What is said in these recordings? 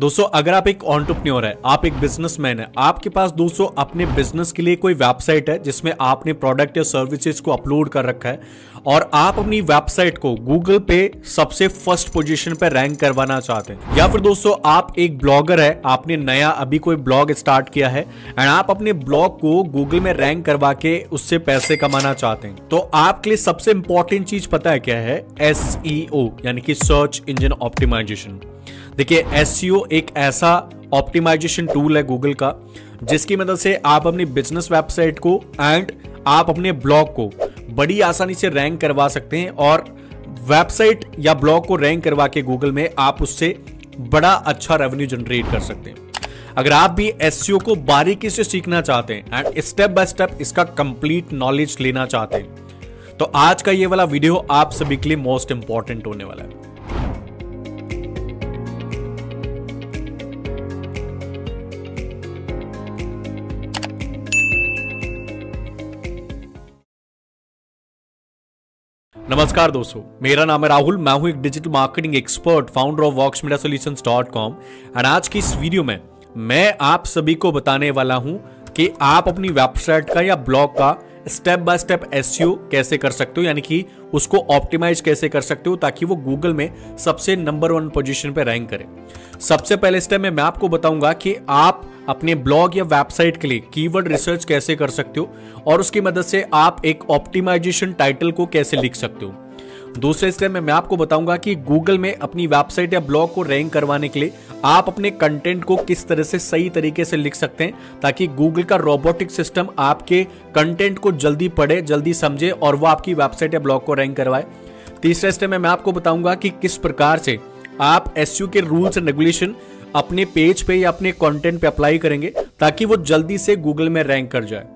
दोस्तों अगर आप एक ऑन्टरप्रन्योर है आप एक बिजनेसमैन है आपके पास दोस्तों अपने बिजनेस के लिए कोई वेबसाइट है जिसमें आपने प्रोडक्ट या सर्विसेज को अपलोड कर रखा है और आप अपनी वेबसाइट को गूगल पे सबसे फर्स्ट पोजीशन पर रैंक करवाना चाहते हैं या फिर दोस्तों आप एक ब्लॉगर है आपने नया अभी कोई ब्लॉग स्टार्ट किया है एंड आप अपने ब्लॉग को गूगल में रैंक करवा के उससे पैसे कमाना चाहते हैं तो आपके लिए सबसे इंपॉर्टेंट चीज पता है क्या है एसईओ e यानी कि सर्च इंजन ऑप्टिमाइजेशन देखिए एस e एक ऐसा ऑप्टिमाइजेशन टूल है गूगल का जिसकी मदद से आप अपनी बिजनेस वेबसाइट को एंड आप अपने ब्लॉग को बड़ी आसानी से रैंक करवा सकते हैं और वेबसाइट या ब्लॉग को रैंक करवा के गूगल में आप उससे बड़ा अच्छा रेवेन्यू जनरेट कर सकते हैं अगर आप भी एस e को बारीकी से सीखना चाहते हैं एंड स्टेप बाय स्टेप इसका कंप्लीट नॉलेज लेना चाहते हैं तो आज का ये वाला वीडियो आप सभी के लिए मोस्ट इंपॉर्टेंट होने वाला है नमस्कार दोस्तों मेरा नाम है राहुल मैं हूं एक digital marketing expert founder of Vox media solution dot com and आज की इस वीडियो में मैं आप सभी को बताने वाला हूं कि आप अपनी वेबसाइट का या ब्लॉग का स्टेप बाय स्टेप एस कैसे कर सकते हो यानी कि उसको ऑप्टिमाइज कैसे कर सकते हो ताकि वो गूगल में सबसे नंबर वन पोजीशन पे रैंक करे सबसे पहले स्टेप में मैं आपको बताऊंगा कि आप अपने ब्लॉग या वेबसाइट के लिए कीवर्ड रिसर्च कैसे कर सकते हो और उसकी मदद से आप एक ऑप्टिमाइजेशन टाइटल को कैसे लिख सकते हो दूसरे स्टेप में मैं आपको बताऊंगा कि गूगल में अपनी वेबसाइट या ब्लॉग को रैंक करवाने के लिए आप अपने कंटेंट को किस तरह से सही तरीके से लिख सकते हैं ताकि गूगल का रोबोटिक सिस्टम आपके कंटेंट को जल्दी पढ़े जल्दी समझे और वो आपकी वेबसाइट या ब्लॉग को रैंक करवाए तीसरे स्टेप में मैं आपको बताऊंगा कि किस प्रकार से आप एस के रूल्स एंड रेगुलेशन अपने पेज पे या अपने कंटेंट पे अप्लाई करेंगे ताकि वो जल्दी से गूगल में रैंक कर जाए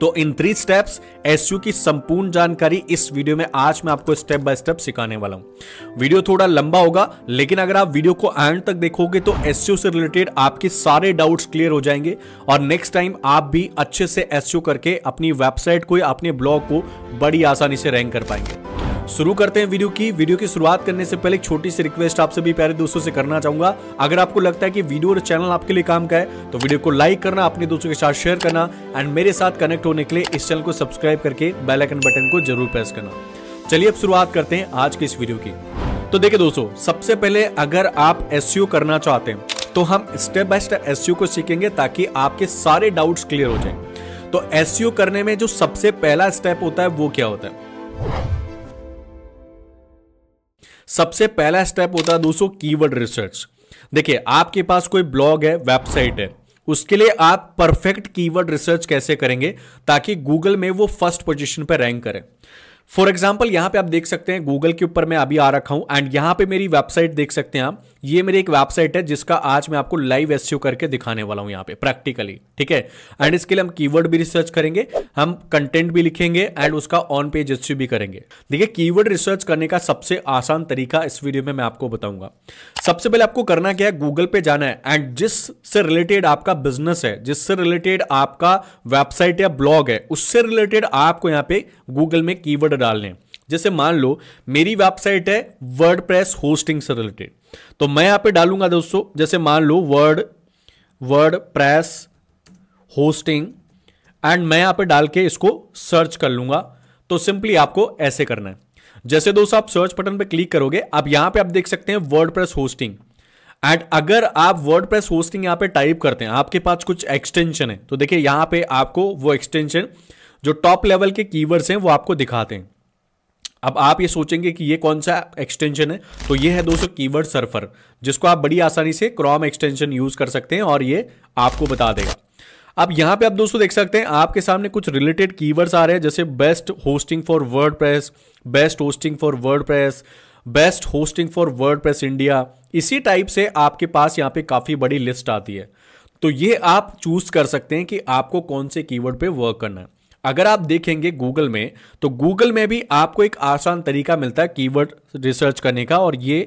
तो इन थ्री स्टेप्स एस की संपूर्ण जानकारी इस वीडियो में आज मैं आपको स्टेप बाय स्टेप सिखाने वाला हूं वीडियो थोड़ा लंबा होगा लेकिन अगर आप वीडियो को एंड तक देखोगे तो एस से रिलेटेड आपके सारे डाउट्स क्लियर हो जाएंगे और नेक्स्ट टाइम आप भी अच्छे से एस करके अपनी वेबसाइट को या अपने ब्लॉग को बड़ी आसानी से रैंक कर पाएंगे शुरू करते हैं वीडियो की वीडियो की शुरुआत करने से पहले एक छोटी सी रिक्वेस्ट आप सभी प्यारे दोस्तों से करना चाहूंगा अगर आपको लगता है कि वीडियो और चैनल आपके लिए काम का है तो वीडियो को लाइक करना अपने दोस्तों के साथ शेयर करना एंड मेरे साथ कनेक्ट होने के लिए इस चैनल को सब्सक्राइब करके बेलाइकन बटन को जरूर प्रेस करना चलिए अब शुरुआत करते हैं आज के इस वीडियो की तो देखिए दोस्तों सबसे पहले अगर आप एस करना चाहते हैं तो हम स्टेप बाय स्टेप एस को सीखेंगे ताकि आपके सारे डाउट्स क्लियर हो जाएं। तो एस करने में जो सबसे पहला स्टेप होता है वो क्या होता है सबसे पहला स्टेप होता है दोस्तों कीवर्ड रिसर्च देखिए आपके पास कोई ब्लॉग है वेबसाइट है उसके लिए आप परफेक्ट कीवर्ड रिसर्च कैसे करेंगे ताकि गूगल में वो फर्स्ट पोजीशन पर रैंक करें फॉर एग्जाम्पल यहाँ पे आप देख सकते हैं गूगल के ऊपर मैं अभी आ रखा हूँ एंड यहाँ पे मेरी वेबसाइट देख सकते हैं आप ये मेरी एक वेबसाइट है जिसका आज मैं आपको लाइव एस करके दिखाने वाला हूँ यहाँ पे प्रैक्टिकली ठीक है एंड इसके लिए हम कीवर्ड भी रिसर्च करेंगे हम कंटेंट भी लिखेंगे एंड उसका ऑन पेज एस भी करेंगे देखिए कीवर्ड रिसर्च करने का सबसे आसान तरीका इस वीडियो में मैं आपको बताऊंगा सबसे पहले आपको करना क्या है गूगल पे जाना है एंड जिससे रिलेटेड आपका बिजनेस है जिससे रिलेटेड आपका वेबसाइट या ब्लॉग है उससे रिलेटेड आपको यहाँ पे गूगल में कीवर्ड डाल लें जैसे मान लो मेरी वेबसाइट है वर्ड प्रेस होस्टिंग से रिलेटेड तो मैं यहां पे डालूंगा दोस्तों जैसे मान लो word WordPress hosting and मैं यहां पे डाल के इसको सर्च कर लूंगा तो सिंपली आपको ऐसे करना है जैसे दोस्तों आप सर्च बटन पे क्लिक करोगे अब यहां पे आप देख सकते हैं वर्ड प्रेस होस्टिंग एंड अगर आप वर्ड प्रेस होस्टिंग यहां पे टाइप करते हैं आपके पास कुछ एक्सटेंशन है तो देखिए यहां पे आपको वो एक्सटेंशन जो टॉप लेवल के कीवर्ड्स हैं वो आपको दिखाते हैं अब आप ये सोचेंगे कि ये कौन सा एक्सटेंशन है तो ये है दोस्तों कीवर्ड सर्फर जिसको आप बड़ी आसानी से क्रॉम एक्सटेंशन यूज कर सकते हैं और ये आपको बता देगा अब यहां पे आप दोस्तों देख सकते हैं आपके सामने कुछ रिलेटेड कीवर्ड्स आ रहे हैं जैसे best hosting for word best hosting for word best hosting for word India इसी टाइप से आपके पास यहाँ पे काफ़ी बड़ी लिस्ट आती है तो ये आप चूज कर सकते हैं कि आपको कौन से कीवर्ड पे वर्क करना है अगर आप देखेंगे गूगल में तो गूगल में भी आपको एक आसान तरीका मिलता है कीवर्ड रिसर्च करने का और ये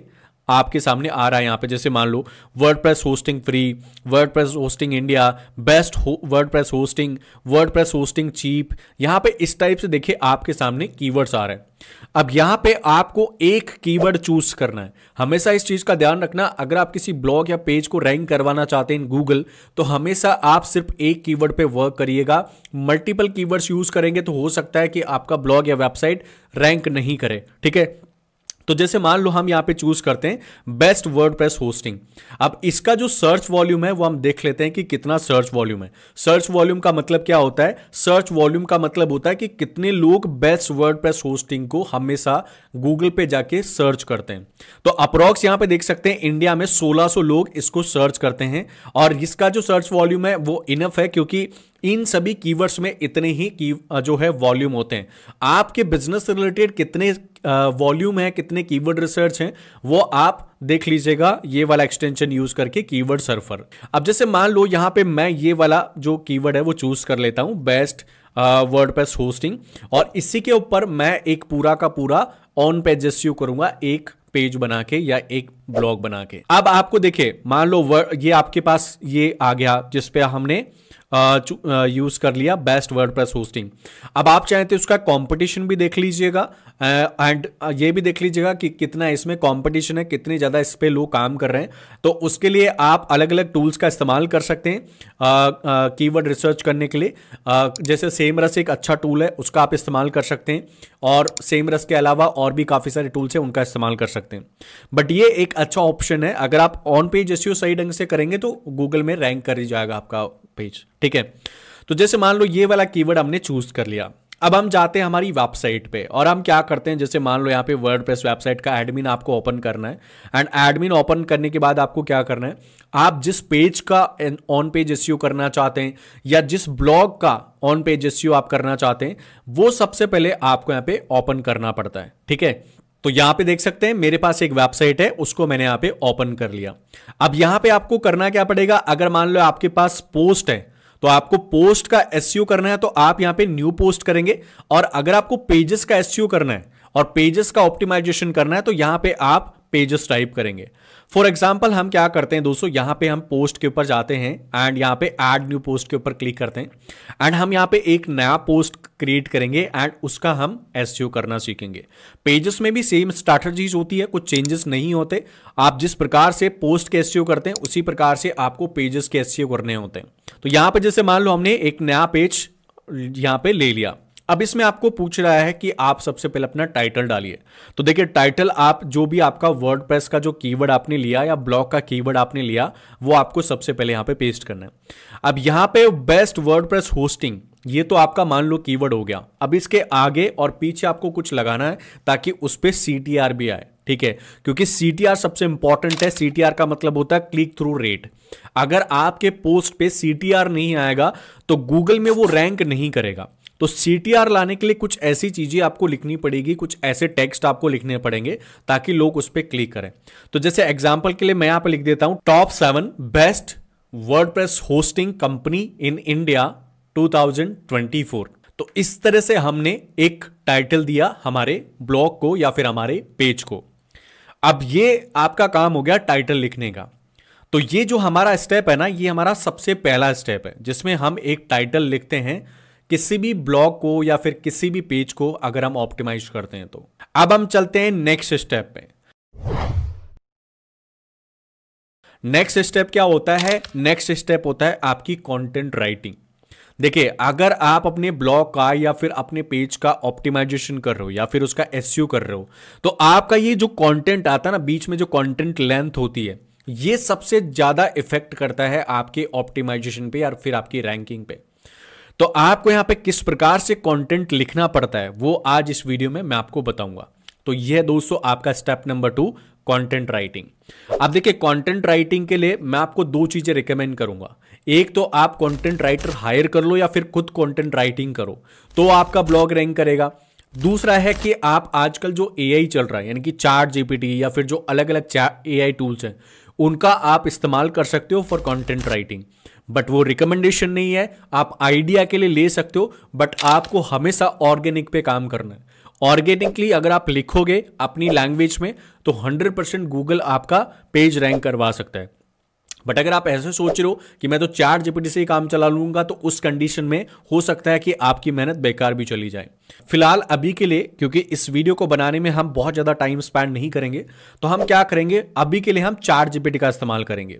आपके सामने आ रहा है यहाँ पे जैसे मान लो word hosting free word hosting India best word hosting word hosting cheap यहाँ पे इस टाइप से देखिए आपके सामने कीवर्ड्स आ रहे हैं अब यहाँ पे आपको एक कीवर्ड चूज करना है हमेशा इस चीज़ का ध्यान रखना अगर आप किसी ब्लॉग या पेज को रैंक करवाना चाहते हैं गूगल तो हमेशा आप सिर्फ एक कीवर्ड पे वर्क करिएगा मल्टीपल कीवर्ड्स यूज करेंगे तो हो सकता है कि आपका ब्लॉग या वेबसाइट रैंक नहीं करे ठीक है तो जैसे मान लो हम यहां पे चूज करते हैं बेस्ट प्रेस होस्टिंग अब इसका जो सर्च वॉल्यूम है वो हम देख लेते हैं कि कितना सर्च वॉल्यूम है सर्च वॉल्यूम का मतलब क्या होता है सर्च वॉल्यूम का मतलब होता है कि कितने लोग बेस्ट प्रेस होस्टिंग को हमेशा गूगल पे जाके सर्च करते हैं तो अप्रॉक्स यहां पे देख सकते हैं इंडिया में सोलह लोग इसको सर्च करते हैं और इसका जो सर्च वॉल्यूम है वो इनफ है क्योंकि इन सभी कीवर्ड्स में इतने ही की जो है वॉल्यूम होते हैं आपके बिजनेस रिलेटेड कितने वॉल्यूम है कितने कीवर्ड रिसर्च हैं वो आप देख लीजिएगा ये वाला एक्सटेंशन यूज करके कीवर्ड सर्फर अब जैसे मान लो यहाँ पे मैं ये वाला जो कीवर्ड है वो चूज कर लेता हूँ बेस्ट वर्ड होस्टिंग और इसी के ऊपर मैं एक पूरा का पूरा ऑन पेज यू करूंगा एक पेज बना के या एक ब्लॉग बना के अब आपको देखिए मान लो ये आपके पास ये आ गया जिसपे हमने यूज कर लिया बेस्ट वर्ड प्रेस होस्टिंग अब आप चाहें तो उसका कंपटीशन भी देख लीजिएगा एंड ये भी देख लीजिएगा कि कितना इसमें कंपटीशन है कितने ज़्यादा इस पर लोग काम कर रहे हैं तो उसके लिए आप अलग अलग टूल्स का इस्तेमाल कर सकते हैं कीवर्ड रिसर्च करने के लिए आ, जैसे सेम रस एक अच्छा टूल है उसका आप इस्तेमाल कर सकते हैं और सेम रस के अलावा और भी काफ़ी सारे टूल्स हैं उनका इस्तेमाल कर सकते हैं बट ये एक अच्छा ऑप्शन है अगर आप ऑन पेज एस सही ढंग से करेंगे तो गूगल में रैंक कर ही जाएगा आपका पेज ठीक है तो जैसे मान लो ये वाला कीवर्ड हमने चूज कर लिया अब हम जाते हैं हमारी वेबसाइट पे और हम क्या करते हैं जैसे मान लो यहाँ पे वर्ड वेबसाइट का एडमिन आपको ओपन करना है एंड एडमिन ओपन करने के बाद आपको क्या करना है आप जिस पेज का ऑन पेज एस करना चाहते हैं या जिस ब्लॉग का ऑन पेज एस आप करना चाहते हैं वो सबसे पहले आपको यहाँ पे ओपन करना पड़ता है ठीक है तो यहां पे देख सकते हैं मेरे पास एक वेबसाइट है उसको मैंने यहां पे ओपन कर लिया अब यहां पे आपको करना क्या पड़ेगा अगर मान लो आपके पास पोस्ट है तो आपको पोस्ट का एस करना है तो आप यहां पे न्यू पोस्ट करेंगे और अगर आपको पेजेस का एस करना है और पेजेस का ऑप्टिमाइजेशन करना है तो यहां पे आप पेजेस टाइप करेंगे फॉर एग्जाम्पल हम क्या करते हैं दोस्तों यहाँ पे हम पोस्ट के ऊपर जाते हैं एंड यहाँ पे एड न्यू पोस्ट के ऊपर क्लिक करते हैं एंड हम यहाँ पे एक नया पोस्ट क्रिएट करेंगे एंड उसका हम एस e करना सीखेंगे पेजेस में भी सेम स्ट्रैटर्जीज होती है कुछ चेंजेस नहीं होते आप जिस प्रकार से पोस्ट के एस e करते हैं उसी प्रकार से आपको पेजेस के एस e करने होते हैं तो यहाँ पर जैसे मान लो हमने एक नया पेज यहाँ पे ले लिया अब इसमें आपको पूछ रहा है कि आप सबसे पहले अपना टाइटल डालिए तो देखिए टाइटल आप जो भी आपका वर्ड का जो कीवर्ड आपने लिया या ब्लॉग का कीवर्ड आपने लिया वो आपको सबसे पहले यहां पे पेस्ट करना है अब यहां पे बेस्ट वर्ड होस्टिंग ये तो आपका मान लो कीवर्ड हो गया अब इसके आगे और पीछे आपको कुछ लगाना है ताकि उस पर सी भी आए ठीक है क्योंकि सी सबसे इंपॉर्टेंट है सी का मतलब होता है क्लिक थ्रू रेट अगर आपके पोस्ट पे सी नहीं आएगा तो गूगल में वो रैंक नहीं करेगा तो सीटीआर लाने के लिए कुछ ऐसी चीजें आपको लिखनी पड़ेगी कुछ ऐसे टेक्स्ट आपको लिखने पड़ेंगे ताकि लोग उस पर क्लिक करें तो जैसे एग्जाम्पल के लिए मैं यहां पर लिख देता हूं top seven best word hosting company in India 2024 तो इस तरह से हमने एक टाइटल दिया हमारे ब्लॉग को या फिर हमारे पेज को अब ये आपका काम हो गया टाइटल लिखने का तो ये जो हमारा स्टेप है ना ये हमारा सबसे पहला स्टेप है जिसमें हम एक टाइटल लिखते हैं किसी भी ब्लॉग को या फिर किसी भी पेज को अगर हम ऑप्टिमाइज करते हैं तो अब हम चलते हैं नेक्स्ट स्टेप पे नेक्स्ट स्टेप क्या होता है नेक्स्ट स्टेप होता है आपकी कंटेंट राइटिंग देखिए अगर आप अपने ब्लॉग का या फिर अपने पेज का ऑप्टिमाइजेशन कर रहे हो या फिर उसका एस e कर रहे हो तो आपका ये जो कंटेंट आता है ना बीच में जो कंटेंट लेंथ होती है ये सबसे ज़्यादा इफेक्ट करता है आपके ऑप्टिमाइजेशन पे या फिर आपकी रैंकिंग पे तो आपको यहां पे किस प्रकार से कंटेंट लिखना पड़ता है वो आज इस वीडियो में मैं आपको बताऊंगा तो यह दोस्तों आपका step number two content writing अब देखिए कंटेंट राइटिंग के लिए मैं आपको दो चीजें रिकमेंड करूंगा एक तो आप कंटेंट राइटर हायर कर लो या फिर खुद कंटेंट राइटिंग करो तो आपका ब्लॉग रैंक करेगा दूसरा है कि आप आजकल जो ए चल रहा है यानी कि चार्ट जीपीटी या फिर जो अलग अलग ए आई टूल्स हैं उनका आप इस्तेमाल कर सकते हो फॉर कंटेंट राइटिंग बट वो रिकमेंडेशन नहीं है आप आइडिया के लिए ले सकते हो बट आपको हमेशा ऑर्गेनिक पे काम करना है ऑर्गेनिकली अगर आप लिखोगे अपनी लैंग्वेज में तो 100% गूगल आपका पेज रैंक करवा सकता है बट अगर आप ऐसे सोच रहे हो कि मैं तो चार जीपीटी से ही काम चला लूंगा तो उस कंडीशन में हो सकता है कि आपकी मेहनत बेकार भी चली जाए फिलहाल अभी के लिए क्योंकि इस वीडियो को बनाने में हम बहुत ज़्यादा टाइम स्पेंड नहीं करेंगे तो हम क्या करेंगे अभी के लिए हम चार जीपीटी का इस्तेमाल करेंगे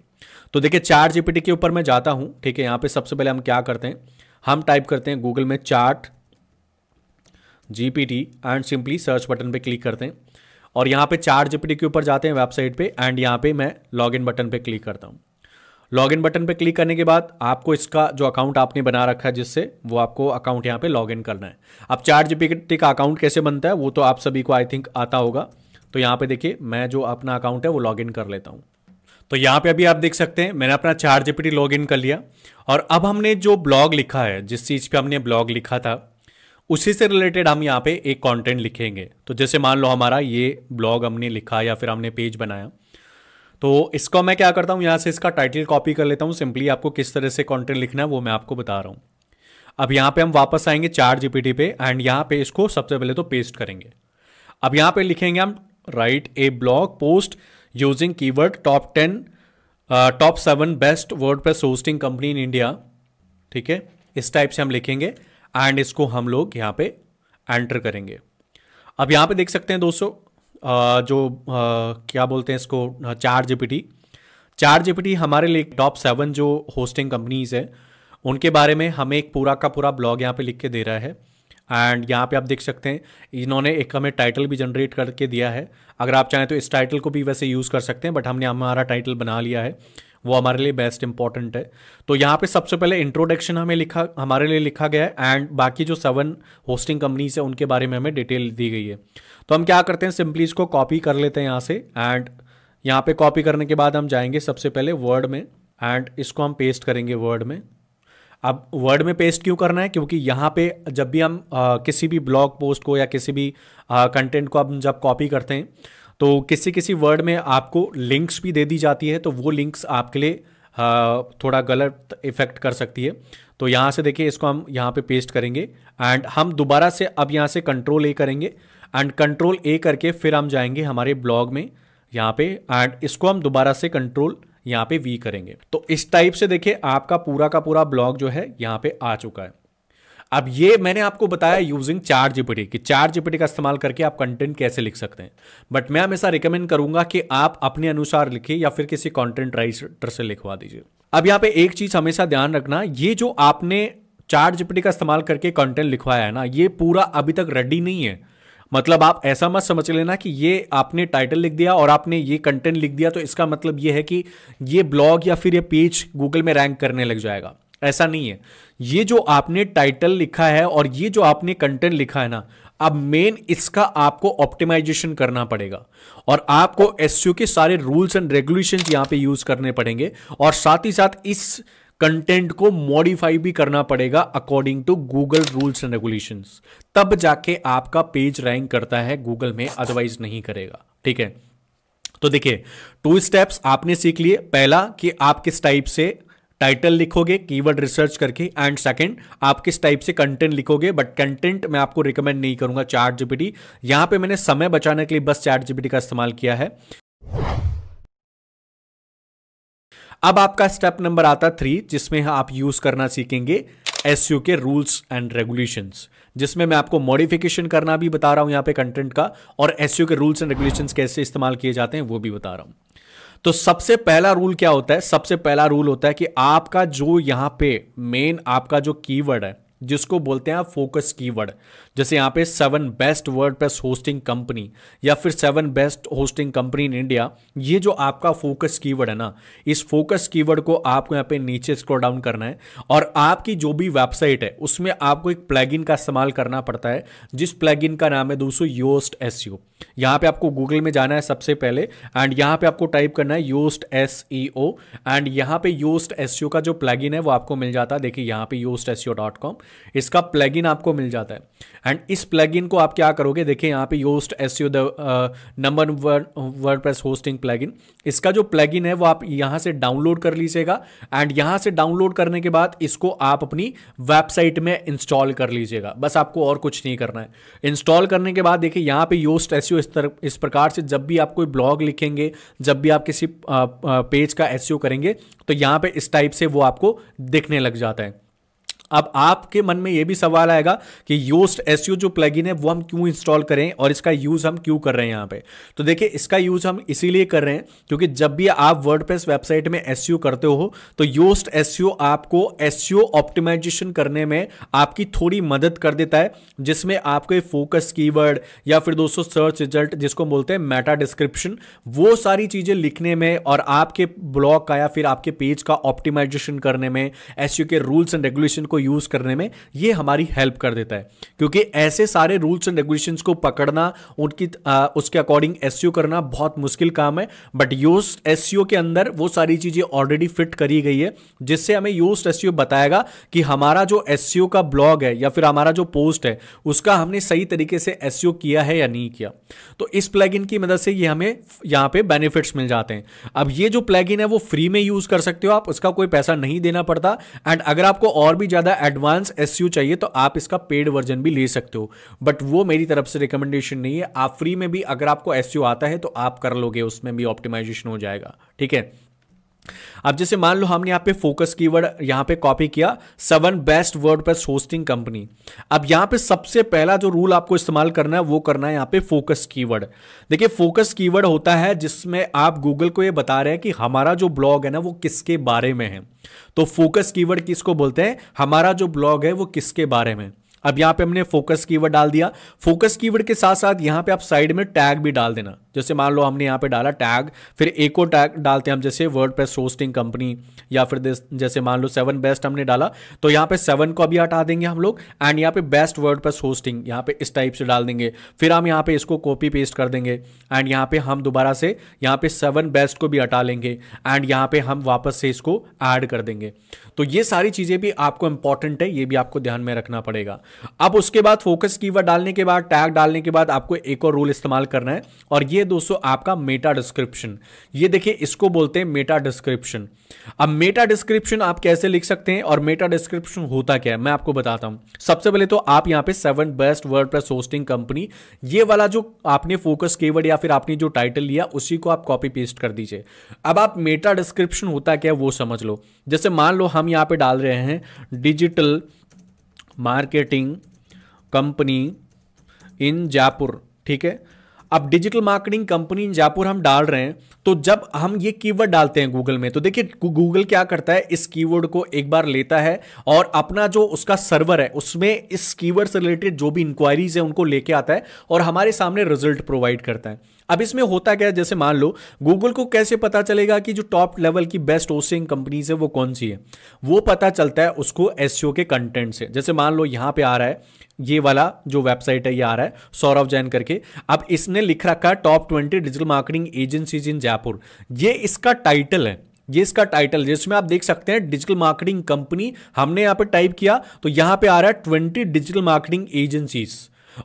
तो देखिए चार जीपीटी के ऊपर मैं जाता हूँ ठीक है यहाँ पर सबसे पहले हम क्या करते हैं हम टाइप करते हैं गूगल में chat GPT and simply search button पर क्लिक करते हैं और यहाँ पे चार जीपीटी के ऊपर जाते हैं वेबसाइट पे एंड यहाँ पे मैं लॉग बटन पे क्लिक करता हूँ लॉग इन बटन पर क्लिक करने के बाद आपको इसका जो अकाउंट आपने बना रखा है जिससे वो आपको अकाउंट यहाँ पे इन करना है अब चार जीपीटी का अकाउंट कैसे बनता है वो तो आप सभी को आई थिंक आता होगा तो यहाँ पे देखिए मैं जो अपना अकाउंट है वो लॉग इन कर लेता हूँ तो यहाँ पे अभी आप देख सकते हैं मैंने अपना चार जीपीटी इन कर लिया और अब हमने जो ब्लॉग लिखा है जिस चीज़ पे हमने ब्लॉग लिखा था उसी से रिलेटेड हम यहाँ पे एक कंटेंट लिखेंगे तो जैसे मान लो हमारा ये ब्लॉग हमने लिखा या फिर हमने पेज बनाया तो इसको मैं क्या करता हूँ यहाँ से इसका टाइटल कॉपी कर लेता हूँ सिंपली आपको किस तरह से कॉन्टेंट लिखना है वो मैं आपको बता रहा हूँ अब यहाँ पे हम वापस आएंगे चार जीपीटी पे एंड यहाँ पे इसको सबसे पहले तो पेस्ट करेंगे अब यहाँ पे लिखेंगे हम write a blog post using keyword top ten top seven best WordPress hosting company in India ठीक है इस टाइप से हम लिखेंगे एंड इसको हम लोग यहाँ पे एंटर करेंगे अब यहाँ पे देख सकते हैं दोस्तों जो क्या बोलते हैं इसको चार जीपीटी चार जीपीटी हमारे लिए टॉप सेवन जो होस्टिंग कंपनीज है उनके बारे में हमें एक पूरा का पूरा ब्लॉग यहाँ पे लिख के दे रहा है एंड यहाँ पे आप देख सकते हैं इन्होंने एक हमें टाइटल भी जनरेट करके दिया है अगर आप चाहें तो इस टाइटल को भी वैसे यूज़ कर सकते हैं बट हमने हमारा टाइटल बना लिया है वो हमारे लिए बेस्ट इंपॉर्टेंट है तो यहाँ पे सबसे पहले इंट्रोडक्शन हमें लिखा हमारे लिए लिखा गया है एंड बाकी जो सेवन होस्टिंग कंपनीज है उनके बारे में हमें डिटेल दी गई है तो हम क्या करते हैं सिंपली इसको कॉपी कर लेते हैं यहाँ से एंड यहाँ पे कॉपी करने के बाद हम जाएंगे सबसे पहले वर्ड में एंड इसको हम पेस्ट करेंगे वर्ड में अब वर्ड में पेस्ट क्यों करना है क्योंकि यहाँ पे जब भी हम आ, किसी भी ब्लॉग पोस्ट को या किसी भी कंटेंट को हम जब कॉपी करते हैं तो किसी किसी वर्ड में आपको लिंक्स भी दे दी जाती है तो वो लिंक्स आपके लिए आ, थोड़ा गलत इफेक्ट कर सकती है तो यहाँ से देखिए इसको हम यहाँ पे पेस्ट करेंगे एंड हम दोबारा से अब यहाँ से कंट्रोल ए करेंगे एंड कंट्रोल ए करके फिर हम जाएंगे हमारे ब्लॉग में यहाँ पे एंड इसको हम दोबारा से कंट्रोल यहाँ पे वी करेंगे तो इस टाइप से देखिए आपका पूरा का पूरा ब्लॉग जो है यहाँ पे आ चुका है अब ये मैंने आपको बताया यूजिंग चार जीपीटी कि चार जीपीटी का इस्तेमाल करके आप कंटेंट कैसे लिख सकते हैं बट मैं हमेशा रिकमेंड करूंगा कि आप अपने अनुसार लिखिए या फिर किसी कंटेंट राइटर से लिखवा दीजिए अब यहाँ पे एक चीज हमेशा ध्यान रखना ये जो आपने चार जीपीटी का इस्तेमाल करके कंटेंट लिखवाया है ना ये पूरा अभी तक रेडी नहीं है मतलब आप ऐसा मत समझ लेना कि ये आपने टाइटल लिख दिया और आपने ये कंटेंट लिख दिया तो इसका मतलब ये है कि ये ब्लॉग या फिर ये पेज गूगल में रैंक करने लग जाएगा ऐसा नहीं है ये जो आपने टाइटल लिखा है और ये जो आपने कंटेंट लिखा है ना अब मेन इसका आपको ऑप्टिमाइजेशन करना पड़ेगा और आपको एस के सारे रूल्स एंड रेगुलेशन यहाँ पे यूज करने पड़ेंगे और साथ ही साथ इस कंटेंट को मॉडिफाई भी करना पड़ेगा according to Google rules and regulation तब जाके आपका पेज रैंक करता है गूगल में अदरवाइज नहीं करेगा ठीक है तो देखिए टू स्टेप्स आपने सीख लिए पहला कि आप किस टाइप से टाइटल लिखोगे कीवर्ड रिसर्च करके एंड सेकंड आप किस टाइप से कंटेंट लिखोगे बट कंटेंट मैं आपको रिकमेंड नहीं करूंगा चार्ट जीबीटी यहां पे मैंने समय बचाने के लिए बस चार्ट जीबीटी का इस्तेमाल किया है अब आपका स्टेप नंबर आता थ्री जिसमें आप यूज करना सीखेंगे एस के रूल्स एंड रेगुलेशन जिसमें मैं आपको मॉडिफिकेशन करना भी बता रहा हूं यहां पे कंटेंट का और एस के रूल्स एंड रेगुलेशन कैसे इस्तेमाल किए जाते हैं वो भी बता रहा हूं तो सबसे पहला रूल क्या होता है सबसे पहला रूल होता है कि आपका जो यहां पे मेन आपका जो कीवर्ड है जिसको बोलते हैं आप फोकस कीवर्ड जैसे यहाँ पे seven best world press hosting company या फिर seven best hosting company in India ये जो आपका फोकस कीवर्ड है ना इस फोकस कीवर्ड को आपको यहाँ पे नीचे स्क्रॉल डाउन करना है और आपकी जो भी वेबसाइट है उसमें आपको एक प्लगइन का इस्तेमाल करना पड़ता है जिस प्लगइन का नाम है दोस्तों योस्ट एस यू यहाँ पे आपको गूगल में जाना है सबसे पहले एंड यहाँ पे आपको टाइप करना है Yoast S E O and यहाँ पे योस्ट एस यू का जो प्लगइन है वो आपको मिल जाता है देखिए यहाँ पे Yoast S U dot com इसका प्लगइन आपको मिल जाता है एंड इस प्लगइन को आप क्या करोगे देखिए यहाँ पे Yoast S U number WordPress hosting plugin इसका जो प्लगइन है वो आप यहाँ से डाउनलोड कर लीजिएगा एंड यहाँ से डाउनलोड करने के बाद इसको आप अपनी वेबसाइट में इंस्टॉल कर लीजिएगा बस आपको और कुछ नहीं करना है इंस्टॉल करने के बाद देखिए यहाँ पे योस्ट एस इस तरह इस प्रकार से जब भी आप कोई ब्लॉग लिखेंगे जब भी आप किसी पेज uh, uh, का एस करेंगे तो यहाँ पे इस टाइप से वो आपको दिखने लग जाता है अब आपके मन में यह भी सवाल आएगा कि योस्ट एस जो प्लगइन है वो हम क्यों इंस्टॉल करें और इसका यूज़ हम क्यों कर रहे हैं यहां पे तो देखिए इसका यूज़ हम इसीलिए कर रहे हैं क्योंकि जब भी आप वर्ड वेबसाइट में एस करते हो तो योस्ट एस आपको एस ऑप्टिमाइजेशन करने में आपकी थोड़ी मदद कर देता है जिसमें आपके फोकस की या फिर दोस्तों सर्च रिजल्ट जिसको बोलते हैं मेटा डिस्क्रिप्शन वो सारी चीज़ें लिखने में और आपके ब्लॉग का या फिर आपके पेज का ऑप्टिमाइजेशन करने में एस के रूल्स एंड रेगुलेशन को यूज़ करने में ये हमारी हेल्प कर देता है क्योंकि ऐसे सारे रूल्स एंड रेगुलेशंस को पकड़ना उनकी आ, उसके अकॉर्डिंग एस e करना बहुत मुश्किल काम है बट यूज एस के अंदर वो सारी चीज़ें ऑलरेडी फिट करी गई है जिससे हमें यूज एस e बताएगा कि हमारा जो एस e का ब्लॉग है या फिर हमारा जो पोस्ट है उसका हमने सही तरीके से एस किया है या नहीं किया तो इस प्लगइन की मदद से ये हमें यहाँ पे बेनिफिट्स मिल जाते हैं अब ये जो प्लगइन है वो फ्री में यूज़ कर सकते हो आप उसका कोई पैसा नहीं देना पड़ता एंड अगर आपको और भी ज़्यादा ज़्यादा एडवांस एस चाहिए तो आप इसका पेड वर्जन भी ले सकते हो बट वो मेरी तरफ से रिकमेंडेशन नहीं है आप फ्री में भी अगर आपको एस आता है तो आप कर लोगे उसमें भी ऑप्टिमाइजेशन हो जाएगा ठीक है अब जैसे मान लो हमने यहां पे फोकस कीवर्ड यहां पर कॉपी किया seven best word hosting company अब यहां पे सबसे पहला जो रूल आपको इस्तेमाल करना है वो करना है यहां पे फोकस कीवर्ड देखिए फोकस कीवर्ड होता है जिसमें आप गूगल को ये बता रहे हैं कि हमारा जो ब्लॉग है ना वो किसके बारे में है तो फोकस कीवर्ड किसको बोलते हैं हमारा जो ब्लॉग है वो किसके बारे में अब यहाँ पे हमने फोकस कीवर्ड डाल दिया फोकस कीवर्ड के साथ साथ यहाँ पे आप साइड में टैग भी डाल देना जैसे मान लो हमने यहाँ पे डाला टैग फिर एक और टैग डालते हैं हम जैसे वर्ड प्रेस होस्टिंग कंपनी या फिर जैसे मान लो सेवन बेस्ट हमने डाला तो यहाँ पे सेवन को अभी हटा देंगे हम लोग एंड यहाँ पे बेस्ट वर्ड प्रेस होस्टिंग यहाँ पे इस टाइप से डाल देंगे फिर हम यहाँ पे इसको कॉपी पेस्ट कर देंगे एंड यहां पे हम दोबारा से यहाँ पे सेवन बेस्ट को भी हटा लेंगे एंड यहां पे हम वापस से इसको ऐड कर देंगे तो ये सारी चीज़ें भी आपको इंपॉर्टेंट है ये भी आपको ध्यान में रखना पड़ेगा अब उसके बाद फोकस की डालने के बाद टैग डालने के बाद आपको एक और रूल इस्तेमाल करना है और ये दोस्तों आपका मेटा डिस्क्रिप्शन ये देखिए इसको बोलते हैं मेटा डिस्क्रिप्शन अब मेटा डिस्क्रिप्शन आप कैसे लिख सकते हैं और मेटा डिस्क्रिप्शन होता क्या है मैं आपको बताता हूं सबसे पहले तो आप यहां पे seven best WordPress hosting company ये वाला जो आपने फोकस कीवर्ड या फिर आपने जो टाइटल लिया उसी को आप कॉपी पेस्ट कर दीजिए अब आप मेटा डिस्क्रिप्शन होता क्या है वो समझ लो जैसे मान लो हम हम यहाँ पे डाल रहे हैं digital marketing company in Jaipur ठीक है अब digital marketing company in Jaipur हम डाल रहे हैं तो जब हम ये कीवर्ड डालते हैं गूगल में तो देखिए गूगल क्या करता है इस कीवर्ड को एक बार लेता है और अपना जो उसका सर्वर है उसमें इस कीवर्ड से रिलेटेड जो भी इंक्वायरीज है उनको लेके आता है और हमारे सामने रिजल्ट प्रोवाइड करता है अब इसमें होता क्या है जैसे मान लो गूगल को कैसे पता चलेगा कि जो टॉप लेवल की बेस्ट होस्टिंग कंपनीज है वो कौन सी है वो पता चलता है उसको एस e के कंटेंट से जैसे मान लो यहाँ पे आ रहा है ये वाला जो वेबसाइट है ये आ रहा है सौरभ जैन करके अब इसने लिख रखा है top twenty digital marketing agencies in Jaipur ये इसका टाइटल है ये इसका टाइटल जिसमें आप देख सकते हैं डिजिटल मार्केटिंग कंपनी हमने यहाँ पे टाइप किया तो यहाँ पे आ रहा है ट्वेंटी डिजिटल मार्केटिंग एजेंसीज़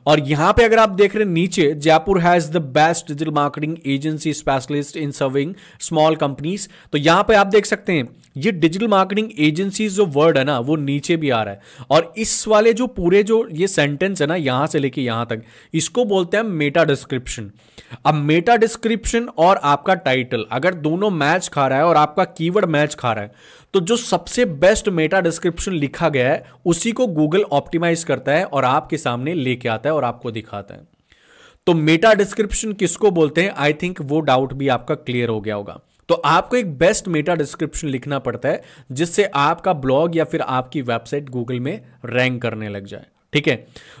और यहां पे अगर आप देख रहे हैं नीचे Jaipur has the best digital marketing agency specialist in serving small companies तो यहां पे आप देख सकते हैं ये डिजिटल मार्केटिंग एजेंसी जो वर्ड है ना वो नीचे भी आ रहा है और इस वाले जो पूरे जो ये सेंटेंस है ना यहां से लेके यहां तक इसको बोलते हैं मेटा डिस्क्रिप्शन अब मेटा डिस्क्रिप्शन और आपका टाइटल अगर दोनों मैच खा रहा है और आपका कीवर्ड मैच खा रहा है तो जो सबसे बेस्ट मेटा डिस्क्रिप्शन लिखा गया है उसी को गूगल ऑप्टिमाइज करता है और आपके सामने लेके आता है और आपको दिखाता है तो मेटा डिस्क्रिप्शन किसको बोलते हैं आई थिंक वो डाउट भी आपका क्लियर हो गया होगा तो आपको एक बेस्ट मेटा डिस्क्रिप्शन लिखना पड़ता है जिससे आपका ब्लॉग या फिर आपकी वेबसाइट गूगल में रैंक करने लग जाए ठीक है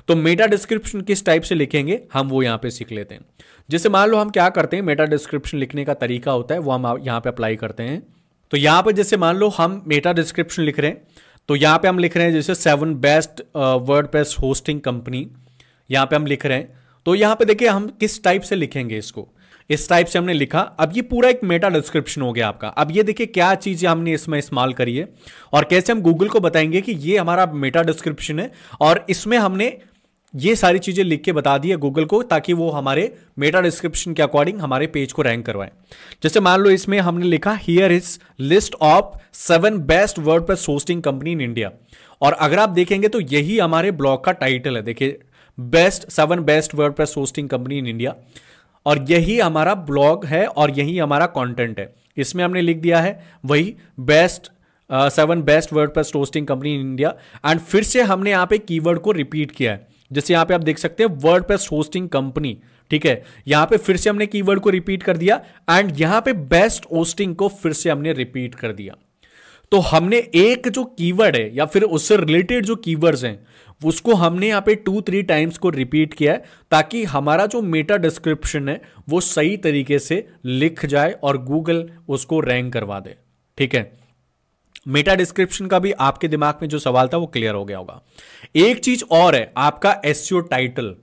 तो मेटा डिस्क्रिप्शन किस टाइप से लिखेंगे हम वो यहां पे सीख लेते हैं जैसे मान लो हम क्या करते हैं मेटा डिस्क्रिप्शन लिखने का तरीका होता है वो हम यहां पे अप्लाई करते हैं तो यहां पर जैसे मान लो हम मेटा डिस्क्रिप्शन लिख रहे हैं तो यहां पे हम लिख रहे हैं जैसे seven best WordPress hosting company यहां पे हम लिख रहे हैं तो यहां पे देखिए हम किस टाइप से लिखेंगे इसको इस टाइप से हमने लिखा अब ये पूरा एक मेटा डिस्क्रिप्शन हो गया आपका अब ये देखिए क्या चीज हमने इसमें इस्तेमाल करी है और कैसे हम गूगल को बताएंगे कि ये हमारा मेटा डिस्क्रिप्शन है और इसमें हमने ये सारी चीज़ें लिख के बता दी है गूगल को ताकि वो हमारे मेटा डिस्क्रिप्शन के अकॉर्डिंग हमारे पेज को रैंक करवाएं जैसे मान लो इसमें हमने लिखा here is list of seven best WordPress hosting company in India और अगर आप देखेंगे तो यही हमारे ब्लॉग का टाइटल है देखिए best seven best WordPress hosting company in India और यही हमारा ब्लॉग है और यही हमारा कॉन्टेंट है इसमें हमने लिख दिया है वही बेस्ट सेवन बेस्ट वर्ड पर hosting company in India and फिर से हमने यहाँ पे कीवर्ड को रिपीट किया है जैसे यहां पे आप देख सकते हैं वर्ड होस्टिंग कंपनी ठीक है यहां पे फिर से हमने कीवर्ड को रिपीट कर दिया एंड यहां पे बेस्ट होस्टिंग को फिर से हमने रिपीट कर दिया तो हमने एक जो कीवर्ड है या फिर उससे रिलेटेड जो कीवर्ड्स हैं उसको हमने यहाँ पे टू थ्री टाइम्स को रिपीट किया है ताकि हमारा जो मेटा डिस्क्रिप्शन है वो सही तरीके से लिख जाए और गूगल उसको रैंक करवा दे ठीक है मेटा डिस्क्रिप्शन का भी आपके दिमाग में जो सवाल था वो क्लियर हो गया होगा एक चीज और है आपका एससीओ टाइटल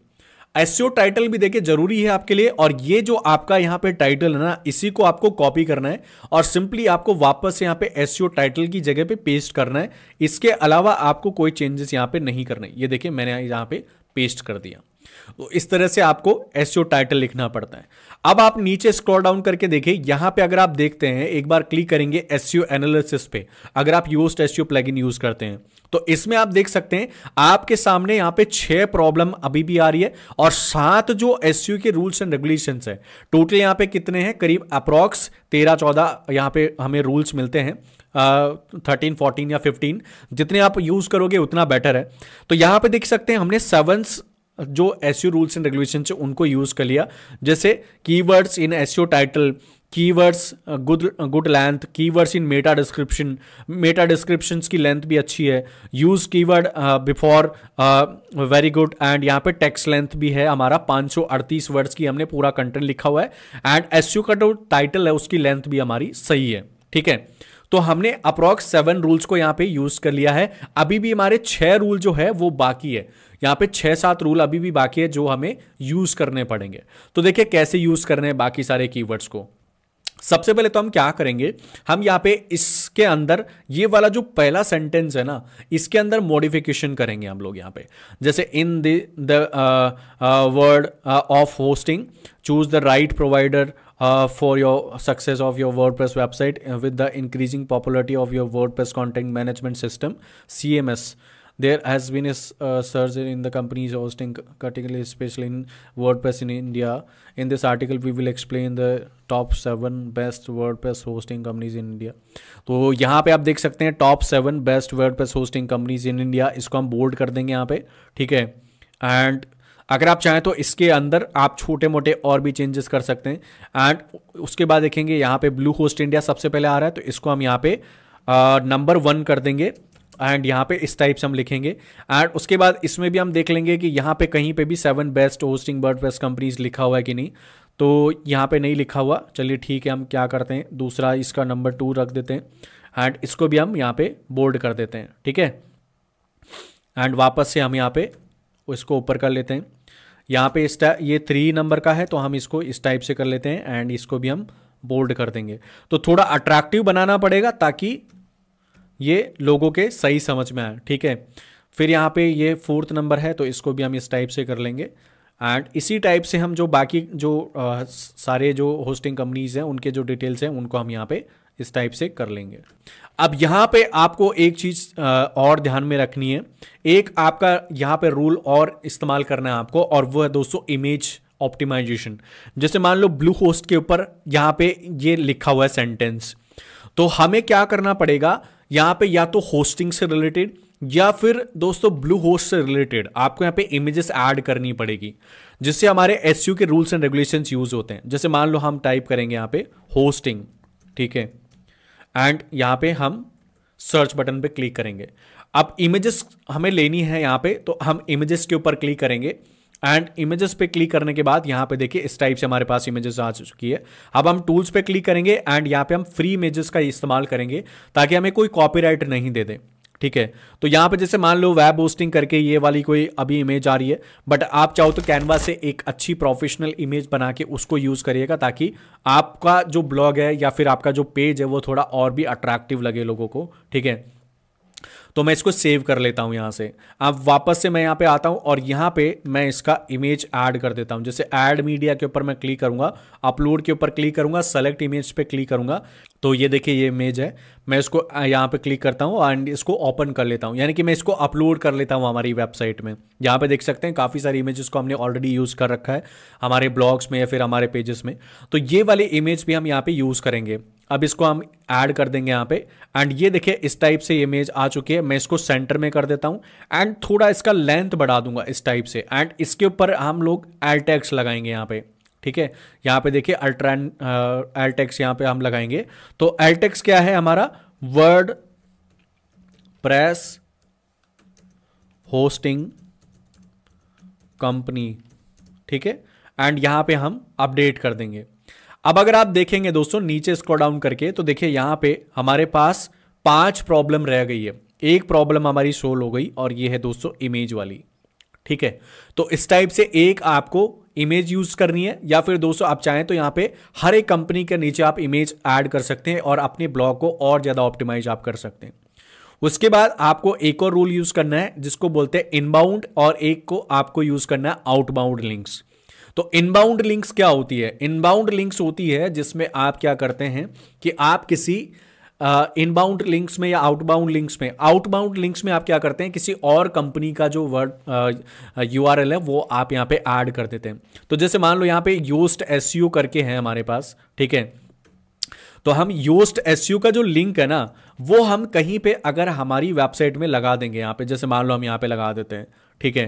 एससीओ टाइटल भी देखिए जरूरी है आपके लिए और ये जो आपका यहां पे टाइटल है ना इसी को आपको कॉपी करना है और सिंपली आपको वापस यहां पे एससीओ टाइटल की जगह पे पेस्ट करना है इसके अलावा आपको कोई चेंजेस यहां पे नहीं है ये देखिए मैंने यहां पे पेस्ट कर दिया तो इस तरह से आपको एस टाइटल लिखना पड़ता है अब आप नीचे स्क्रॉल डाउन करके देखिए यहां पे अगर आप देखते हैं एक बार क्लिक करेंगे एस एनालिसिस पे अगर आप यूस्ट एस प्लगइन यूज करते हैं तो इसमें आप देख सकते हैं आपके सामने यहां पे छह प्रॉब्लम अभी भी आ रही है और सात जो एस के रूल्स एंड रेगुलेशन है टोटल यहां पे कितने हैं करीब अप्रॉक्स तेरह चौदह यहां पे हमें रूल्स मिलते हैं थर्टीन फोर्टीन या फिफ्टीन जितने आप यूज करोगे उतना बेटर है तो यहां पे देख सकते हैं हमने सेवन्स जो एस रूल्स एंड रेगुलेशन है उनको यूज़ कर लिया जैसे keywords in S title keywords good good length keywords in meta description meta description की लेंथ भी अच्छी है use keyword before very good and यहाँ पे टेक्स्ट लेंथ भी है हमारा 538 वर्ड्स की हमने पूरा कंटेंट लिखा हुआ है एंड एस का जो टाइटल है उसकी लेंथ भी हमारी सही है ठीक है तो हमने अप्रॉक्स सेवन रूल्स को यहां पे यूज कर लिया है अभी भी हमारे छह रूल जो है वो बाकी है यहाँ पे छह सात रूल अभी भी बाकी है जो हमें यूज करने पड़ेंगे तो देखिए कैसे यूज करने हैं बाकी सारे कीवर्ड्स को सबसे पहले तो हम क्या करेंगे हम यहां पे इसके अंदर ये वाला जो पहला सेंटेंस है ना इसके अंदर मॉडिफिकेशन करेंगे हम लोग यहाँ पे जैसे in the world of hosting choose the right provider uh, for your success of your WordPress website with the increasing popularity of your WordPress content management system CMS. There has been a uh, surge in the companies hosting category, especially in WordPress in India. In this article, we will explain the top seven best WordPress hosting companies in India तो यहाँ पे आप देख सकते हैं top seven best WordPress hosting companies in India इसको हम bold कर देंगे यहाँ पे ठीक है एंड अगर आप चाहें तो इसके अंदर आप छोटे मोटे और भी चेंजेस कर सकते हैं एंड उसके बाद देखेंगे यहाँ पे ब्लू होस्ट इंडिया सबसे पहले आ रहा है तो इसको हम यहाँ पे नंबर वन कर देंगे एंड यहाँ पे इस टाइप से हम लिखेंगे एंड उसके बाद इसमें भी हम देख लेंगे कि यहाँ पे कहीं पे भी seven best hosting word best companies लिखा हुआ है कि नहीं तो यहाँ पे नहीं लिखा हुआ चलिए ठीक है हम क्या करते हैं दूसरा इसका नंबर टू रख देते हैं एंड इसको भी हम यहाँ पे बोल्ड कर देते हैं ठीक है एंड वापस से हम यहाँ पे इसको ऊपर कर लेते हैं यहाँ पे इस ये थ्री नंबर का है तो हम इसको इस टाइप से कर लेते हैं एंड इसको भी हम बोल्ड कर देंगे तो थोड़ा अट्रैक्टिव बनाना पड़ेगा ताकि ये लोगों के सही समझ में आए ठीक है फिर यहाँ पे ये फोर्थ नंबर है तो इसको भी हम इस टाइप से कर लेंगे एंड इसी टाइप से हम जो बाकी जो आ, सारे जो होस्टिंग कंपनीज़ हैं उनके जो डिटेल्स हैं उनको हम यहाँ पे इस टाइप से कर लेंगे अब यहां पे आपको एक चीज़ और ध्यान में रखनी है एक आपका यहां पे रूल और इस्तेमाल करना है आपको और वो है दोस्तों इमेज ऑप्टिमाइजेशन जैसे मान लो ब्लू होस्ट के ऊपर यहाँ पे ये लिखा हुआ है सेंटेंस तो हमें क्या करना पड़ेगा यहां पे या तो होस्टिंग से रिलेटेड या फिर दोस्तों ब्लू होस्ट से रिलेटेड आपको यहाँ पे इमेजेस ऐड करनी पड़ेगी जिससे हमारे एस के रूल्स एंड रेगुलेशंस यूज होते हैं जैसे मान लो हम टाइप करेंगे यहां पे होस्टिंग ठीक है एंड यहाँ पे हम सर्च बटन पे क्लिक करेंगे अब इमेजेस हमें लेनी है यहाँ पे तो हम इमेजेस के ऊपर क्लिक करेंगे एंड इमेजेस पे क्लिक करने के बाद यहाँ पे देखिए इस टाइप से हमारे पास इमेजेस आ चुकी है अब हम टूल्स पे क्लिक करेंगे एंड यहाँ पे हम फ्री इमेजेस का इस्तेमाल करेंगे ताकि हमें कोई कॉपीराइट नहीं दे दे ठीक है तो यहां पे जैसे मान लो वेब होस्टिंग करके ये वाली कोई अभी इमेज आ रही है बट आप चाहो तो कैनवा से एक अच्छी प्रोफेशनल इमेज बना के उसको यूज़ करिएगा ताकि आपका जो ब्लॉग है या फिर आपका जो पेज है वो थोड़ा और भी अट्रैक्टिव लगे लोगों को ठीक है तो मैं इसको सेव कर लेता हूं यहां से अब वापस से मैं यहां पे आता हूं और यहां पे मैं इसका इमेज ऐड कर देता हूं जैसे ऐड मीडिया के ऊपर मैं क्लिक करूंगा अपलोड के ऊपर क्लिक करूंगा सेलेक्ट इमेज पे क्लिक करूंगा तो ये देखिए ये इमेज है मैं इसको यहाँ पे क्लिक करता हूँ एंड इसको ओपन कर लेता हूँ यानी कि मैं इसको अपलोड कर लेता हूँ हमारी वेबसाइट में यहाँ पे देख सकते हैं काफ़ी सारी इमेजेस को हमने ऑलरेडी यूज़ कर रखा है हमारे ब्लॉग्स में या फिर हमारे पेजेस में तो ये वाले इमेज भी हम यहाँ पे यूज़ करेंगे अब इसको हम ऐड कर देंगे यहाँ पे एंड ये देखिए इस टाइप से इमेज आ चुकी है मैं इसको सेंटर में कर देता हूँ एंड थोड़ा इसका लेंथ बढ़ा दूंगा इस टाइप से एंड इसके ऊपर हम लोग एल टैक्स लगाएंगे यहाँ पे ठीक है यहाँ पे देखिए अल्ट्रान एल्टेक्स uh, यहाँ पे हम लगाएंगे तो एल्टेक्स क्या है हमारा वर्ड प्रेस होस्टिंग कंपनी ठीक है एंड यहाँ पे हम अपडेट कर देंगे अब अगर आप देखेंगे दोस्तों नीचे स्क्रो डाउन करके तो देखिए यहाँ पे हमारे पास पांच प्रॉब्लम रह गई है एक प्रॉब्लम हमारी सोल्व हो गई और ये है दोस्तों इमेज वाली ठीक है तो इस टाइप से एक आपको इमेज यूज करनी है या फिर दोस्तों आप चाहें तो यहाँ पे हर एक कंपनी के नीचे आप इमेज ऐड कर सकते हैं और अपने ब्लॉग को और ज़्यादा ऑप्टिमाइज आप कर सकते हैं उसके बाद आपको एक और रूल यूज करना है जिसको बोलते हैं इनबाउंड और एक को आपको यूज करना है आउटबाउंड लिंक्स तो इनबाउंड लिंक्स क्या होती है इनबाउंड लिंक्स होती है जिसमें आप क्या करते हैं कि आप किसी इनबाउंड uh, लिंक्स में या आउटबाउंड लिंक्स में आउटबाउंड लिंक्स में आप क्या करते हैं किसी और कंपनी का जो वर्ड यू uh, है वो आप यहाँ पे ऐड कर देते हैं तो जैसे मान लो यहाँ पे योस्ट एस करके हैं हमारे पास ठीक है तो हम योस्ट एस का जो लिंक है ना वो हम कहीं पे अगर हमारी वेबसाइट में लगा देंगे यहाँ पे जैसे मान लो हम यहाँ पे लगा देते हैं ठीक है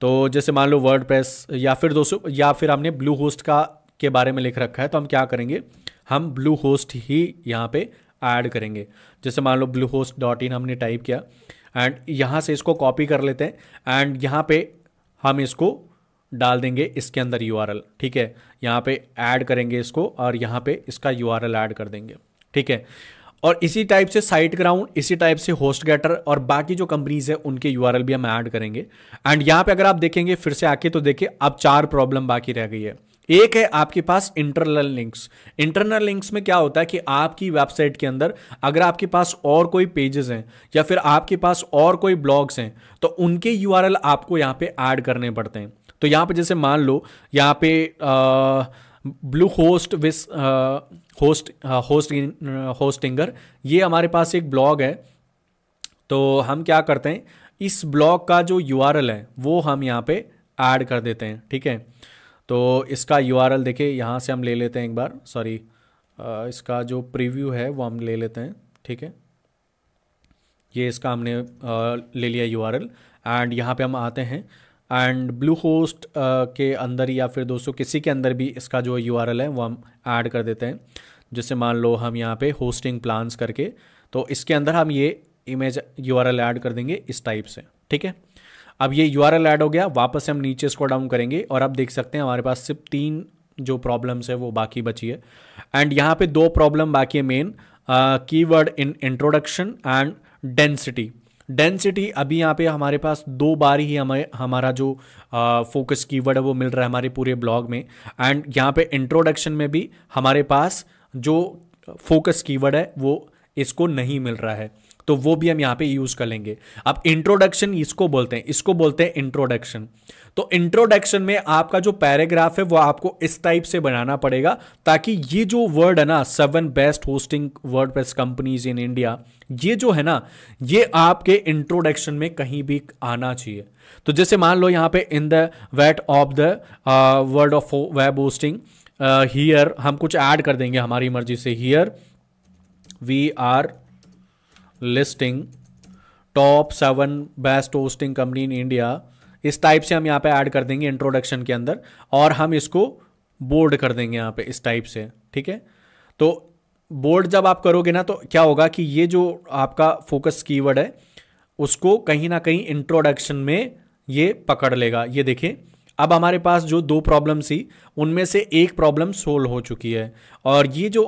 तो जैसे मान लो वर्ड या फिर दोस्तों या फिर हमने ब्लू होस्ट का के बारे में लिख रखा है तो हम क्या करेंगे हम ब्लू होस्ट ही यहाँ पे ऐड करेंगे जैसे मान लो ब्लू होस्ट डॉट इन हमने टाइप किया एंड यहाँ से इसको कॉपी कर लेते हैं एंड यहाँ पे हम इसको डाल देंगे इसके अंदर यू ठीक है यहाँ पे ऐड करेंगे इसको और यहाँ पे इसका यू ऐड कर देंगे ठीक है और इसी टाइप से साइट ग्राउंड इसी टाइप से होस्ट गेटर और बाकी जो कंपनीज है उनके यू भी हम ऐड करेंगे एंड यहाँ पे अगर आप देखेंगे फिर से आके तो देखिए अब चार प्रॉब्लम बाकी रह गई है एक है आपके पास इंटरनल लिंक्स इंटरनल लिंक्स में क्या होता है कि आपकी वेबसाइट के अंदर अगर आपके पास और कोई पेजेस हैं या फिर आपके पास और कोई ब्लॉग्स हैं तो उनके यू आपको यहाँ पे ऐड करने पड़ते हैं तो यहाँ पे जैसे मान लो यहाँ पे ब्लू होस्ट विस होस्ट होस्ट होस्टिंगर ये हमारे पास एक ब्लॉग है तो हम क्या करते हैं इस ब्लॉग का जो यू है वो हम यहाँ पे ऐड कर देते हैं ठीक है तो इसका यू आर एल देखिए यहाँ से हम ले लेते हैं एक बार सॉरी इसका जो प्रीव्यू है वो हम ले लेते हैं ठीक है ये इसका हमने ले लिया यू आर एल एंड यहाँ पर हम आते हैं एंड ब्लू होस्ट के अंदर या फिर दोस्तों किसी के अंदर भी इसका जो यू आर एल है वो हम ऐड कर देते हैं जैसे मान लो हम यहाँ पे होस्टिंग प्लान्स करके तो इसके अंदर हम ये image U R L add कर देंगे इस टाइप से ठीक है अब ये यू ऐड हो गया वापस से हम नीचे इसको डाउन करेंगे और अब देख सकते हैं हमारे पास सिर्फ तीन जो प्रॉब्लम्स है वो बाकी बची है एंड यहाँ पे दो प्रॉब्लम बाकी है main keyword in introduction and density density अभी यहाँ पे हमारे पास दो बार ही हमें हमारा जो फोकस uh, कीवर्ड है वो मिल रहा है हमारे पूरे ब्लॉग में एंड यहाँ पे इंट्रोडक्शन में भी हमारे पास जो फोकस कीवर्ड है वो इसको नहीं मिल रहा है तो वो भी हम यहाँ पे यूज कर लेंगे अब इंट्रोडक्शन इसको बोलते हैं इसको बोलते हैं इंट्रोडक्शन तो इंट्रोडक्शन में आपका जो पैराग्राफ है वो आपको इस टाइप से बनाना पड़ेगा ताकि ये जो वर्ड है ना seven best hosting WordPress companies in India ये जो है ना ये आपके इंट्रोडक्शन में कहीं भी आना चाहिए तो जैसे मान लो यहाँ पे in the weight of the world of web hosting here हम कुछ ऐड कर देंगे हमारी मर्जी से here we are listing top seven best hosting company in India इस टाइप से हम यहाँ पे ऐड कर देंगे इंट्रोडक्शन के अंदर और हम इसको बोर्ड कर देंगे यहाँ पे इस टाइप से ठीक है तो बोर्ड जब आप करोगे ना तो क्या होगा कि ये जो आपका फोकस कीवर्ड है उसको कहीं ना कहीं इंट्रोडक्शन में ये पकड़ लेगा ये देखें अब हमारे पास जो दो प्रॉब्लम थी उनमें से एक प्रॉब्लम सोल्व हो चुकी है और ये जो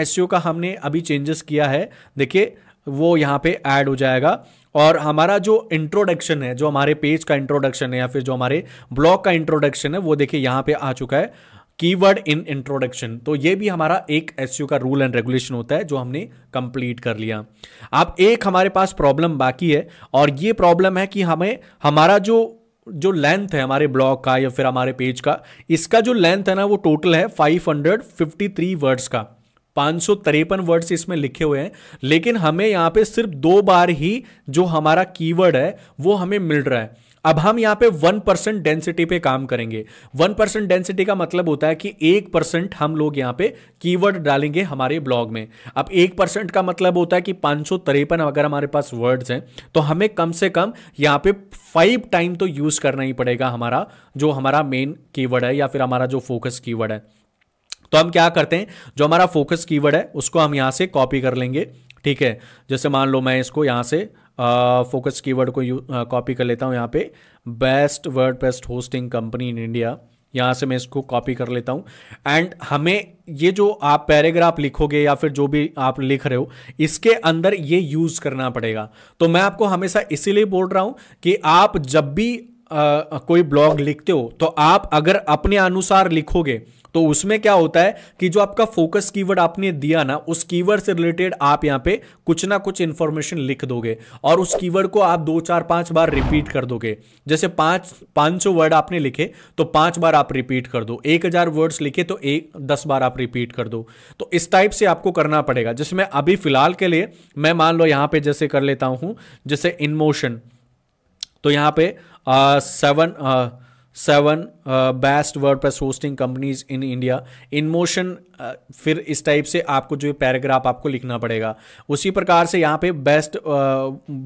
एस e का हमने अभी चेंजेस किया है देखिए वो यहाँ पे ऐड हो जाएगा और हमारा जो इंट्रोडक्शन है जो हमारे पेज का इंट्रोडक्शन है या फिर जो हमारे ब्लॉग का इंट्रोडक्शन है वो देखिए यहाँ पे आ चुका है कीवर्ड इन इंट्रोडक्शन तो ये भी हमारा एक एस का रूल एंड रेगुलेशन होता है जो हमने कंप्लीट कर लिया अब एक हमारे पास प्रॉब्लम बाकी है और ये प्रॉब्लम है कि हमें हमारा जो जो लेंथ है हमारे ब्लॉग का या फिर हमारे पेज का इसका जो लेंथ है ना वो टोटल है 553 वर्ड्स का पाँच सौ तिरपन वर्ड्स इसमें लिखे हुए हैं लेकिन हमें यहाँ पे सिर्फ दो बार ही जो हमारा कीवर्ड है वो हमें मिल रहा है अब हम यहाँ पे वन परसेंट डेंसिटी पे काम करेंगे वन परसेंट डेंसिटी का मतलब होता है कि एक परसेंट हम लोग यहाँ पे कीवर्ड डालेंगे हमारे ब्लॉग में अब एक परसेंट का मतलब होता है कि पांच सौ तिरपन अगर हमारे पास वर्ड्स हैं तो हमें कम से कम यहाँ पे फाइव टाइम तो यूज़ करना ही पड़ेगा हमारा जो हमारा मेन कीवर्ड है या फिर हमारा जो फोकस कीवर्ड है तो हम क्या करते हैं जो हमारा फोकस कीवर्ड है उसको हम यहाँ से कॉपी कर लेंगे ठीक है जैसे मान लो मैं इसको यहाँ से फोकस कीवर्ड को कॉपी कर लेता हूँ यहाँ पे best word best hosting company in India यहाँ से मैं इसको कॉपी कर लेता हूँ एंड हमें ये जो आप पैराग्राफ लिखोगे या फिर जो भी आप लिख रहे हो इसके अंदर ये यूज़ करना पड़ेगा तो मैं आपको हमेशा इसीलिए बोल रहा हूँ कि आप जब भी आ, कोई ब्लॉग लिखते हो तो आप अगर अपने अनुसार लिखोगे तो उसमें क्या होता है कि जो आपका फोकस कीवर्ड आपने दिया ना उस कीवर्ड से रिलेटेड आप यहां पे कुछ ना कुछ इंफॉर्मेशन लिख दोगे और उस कीवर्ड को आप दो चार पांच बार रिपीट कर दोगे जैसे पांच सौ वर्ड आपने लिखे तो पांच बार आप रिपीट कर दो एक हजार वर्ड्स लिखे तो एक दस बार आप रिपीट कर दो तो इस टाइप से आपको करना पड़ेगा जिसमें अभी फिलहाल के लिए मैं मान लो यहां पर जैसे कर लेता हूं जैसे इनमोशन तो यहां पर seven seven best WordPress hosting companies in India InMotion फिर इस टाइप से आपको जो पैराग्राफ आपको लिखना पड़ेगा उसी प्रकार से यहाँ पे best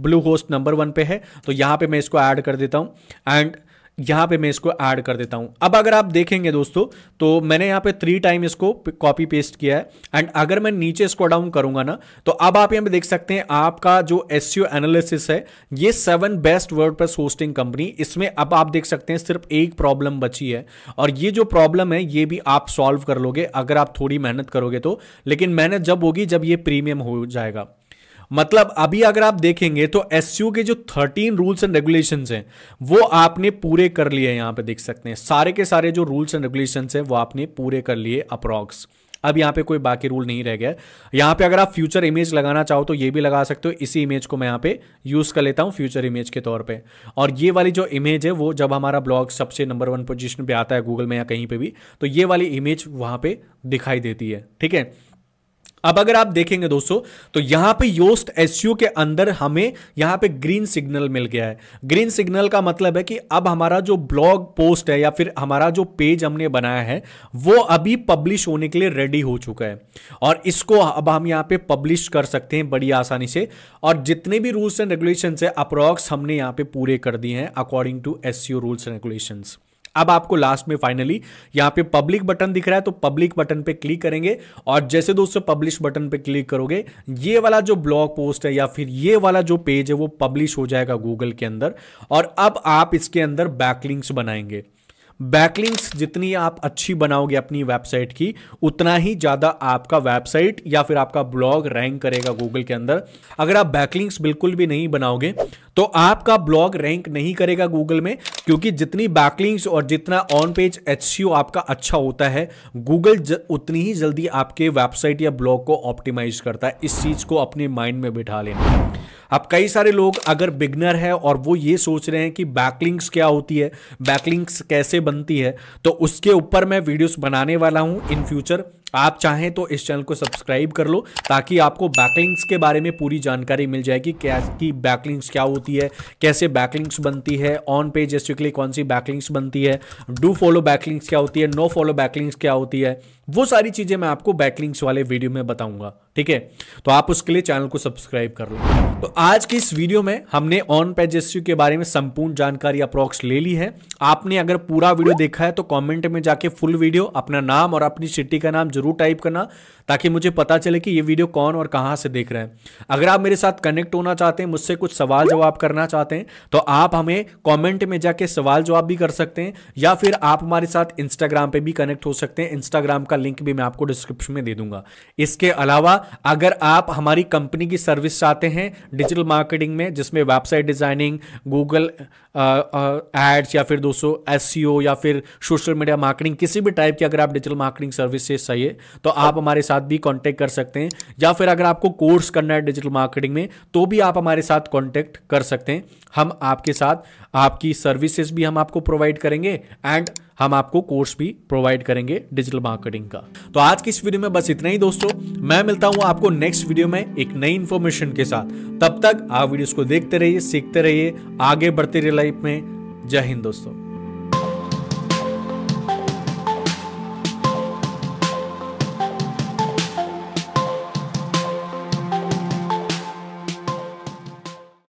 Bluehost number one पे है तो यहाँ पे मैं इसको ऐड कर देता हूँ एंड यहां पे मैं इसको ऐड कर देता हूं अब अगर आप देखेंगे दोस्तों तो मैंने यहां पे थ्री टाइम इसको कॉपी पेस्ट किया है एंड अगर मैं नीचे इसको डाउन करूंगा ना तो अब आप यहां पे देख सकते हैं आपका जो एस एनालिसिस e है ये seven best word hosting company इसमें अब आप देख सकते हैं सिर्फ एक प्रॉब्लम बची है और ये जो प्रॉब्लम है ये भी आप सॉल्व कर लोगे अगर आप थोड़ी मेहनत करोगे तो लेकिन मेहनत जब होगी जब ये प्रीमियम हो जाएगा मतलब अभी अगर आप देखेंगे तो एस के जो थर्टीन रूल्स एंड रेगुलेशन हैं वो आपने पूरे कर लिए यहां पे देख सकते हैं सारे के सारे जो रूल्स एंड रेगुलेशन हैं वो आपने पूरे कर लिए अप्रॉक्स अब यहां पे कोई बाकी रूल नहीं रह गया यहां पे अगर आप फ्यूचर इमेज लगाना चाहो तो ये भी लगा सकते हो इसी इमेज को मैं यहां पे यूज़ कर लेता हूं फ्यूचर इमेज के तौर पे और ये वाली जो इमेज है वो जब हमारा ब्लॉग सबसे नंबर वन पोजिशन पर आता है गूगल में या कहीं पर भी तो ये वाली इमेज वहां पर दिखाई देती है ठीक है अब अगर आप देखेंगे दोस्तों तो यहां पे योस्ट एस के अंदर हमें यहां पे ग्रीन सिग्नल मिल गया है ग्रीन सिग्नल का मतलब है कि अब हमारा जो ब्लॉग पोस्ट है या फिर हमारा जो पेज हमने बनाया है वो अभी पब्लिश होने के लिए रेडी हो चुका है और इसको अब हम यहां पे पब्लिश कर सकते हैं बड़ी आसानी से और जितने भी रूल्स एंड रेगुलेशन है अप्रॉक्स हमने यहां पर पूरे कर दिए हैं according to S rules and regulation अब आपको लास्ट में फाइनली यहां पे पब्लिक बटन दिख रहा है तो पब्लिक बटन पे क्लिक करेंगे और जैसे दोस्तों पब्लिश बटन पे क्लिक करोगे ये वाला जो ब्लॉग पोस्ट है या फिर ये वाला जो पेज है वो पब्लिश हो जाएगा गूगल के अंदर और अब आप इसके अंदर बैकलिंक्स बनाएंगे बैकलिंक्स जितनी आप अच्छी बनाओगे अपनी वेबसाइट की उतना ही ज़्यादा आपका वेबसाइट या फिर आपका ब्लॉग रैंक करेगा गूगल के अंदर अगर आप बैकलिंक्स बिल्कुल भी नहीं बनाओगे तो आपका ब्लॉग रैंक नहीं करेगा गूगल में क्योंकि जितनी बैकलिंग्स और जितना ऑन पेज एच आपका अच्छा होता है गूगल उतनी ही जल्दी आपके वेबसाइट या ब्लॉग को ऑप्टिमाइज करता है इस चीज़ को अपने माइंड में बिठा लेना अब कई सारे लोग अगर बिगनर है और वो ये सोच रहे हैं कि बैकलिंक्स क्या होती है बैकलिंक्स कैसे बनती है तो उसके ऊपर मैं वीडियोस बनाने वाला हूँ इन फ्यूचर आप चाहें तो इस चैनल को सब्सक्राइब कर लो ताकि आपको बैकलिंग्स के बारे में पूरी जानकारी मिल जाएगी क्या कि बैकलिंग्स क्या होती है कैसे बैकलिंग्स बनती है ऑन पेज एस कौन सी बैकलिंग्स बनती है डू फॉलो बैकलिंग्स क्या होती है नो फॉलो बैकलिंग्स क्या होती है वो सारी चीज़ें मैं आपको बैकलिंग्स वाले वीडियो में बताऊंगा ठीक है तो आप उसके लिए चैनल को सब्सक्राइब कर लो तो आज की इस वीडियो में हमने ऑन पेज के बारे में संपूर्ण जानकारी अप्रॉक्स ले ली है आपने अगर पूरा वीडियो देखा है तो कॉमेंट में जाके फुल वीडियो अपना नाम और अपनी सिटी का नाम जरूर ज़रूर टाइप करना ताकि मुझे पता चले कि ये वीडियो कौन और कहाँ से देख रहे हैं अगर आप मेरे साथ कनेक्ट होना चाहते हैं मुझसे कुछ सवाल जवाब करना चाहते हैं तो आप हमें कॉमेंट में जाके सवाल जवाब भी कर सकते हैं या फिर आप हमारे साथ इंस्टाग्राम पर भी कनेक्ट हो सकते हैं इंस्टाग्राम का लिंक भी मैं आपको डिस्क्रिप्शन में दे दूंगा इसके अलावा अगर आप हमारी कंपनी की सर्विस चाहते हैं डिजिटल मार्केटिंग में जिसमें वेबसाइट डिज़ाइनिंग गूगल एड्स या फिर दोस्तों एस e या फिर सोशल मीडिया मार्केटिंग किसी भी टाइप की अगर आप डिजिटल मार्केटिंग सर्विस से चाहिए तो आप हमारे साथ भी कॉन्टैक्ट कर सकते हैं या फिर अगर आपको कोर्स करना है डिजिटल मार्केटिंग में तो भी आप हमारे साथ कॉन्टैक्ट कर सकते हैं हम आपके साथ आपकी सर्विसेज भी हम आपको प्रोवाइड करेंगे एंड हम आपको कोर्स भी प्रोवाइड करेंगे डिजिटल मार्केटिंग का तो आज की इस वीडियो में बस इतना ही दोस्तों मैं मिलता हूं आपको नेक्स्ट वीडियो में एक नई इन्फॉर्मेशन के साथ तब तक आप वीडियोस को देखते रहिए सीखते रहिए आगे बढ़ते रहिए लाइफ में जय हिंद दोस्तों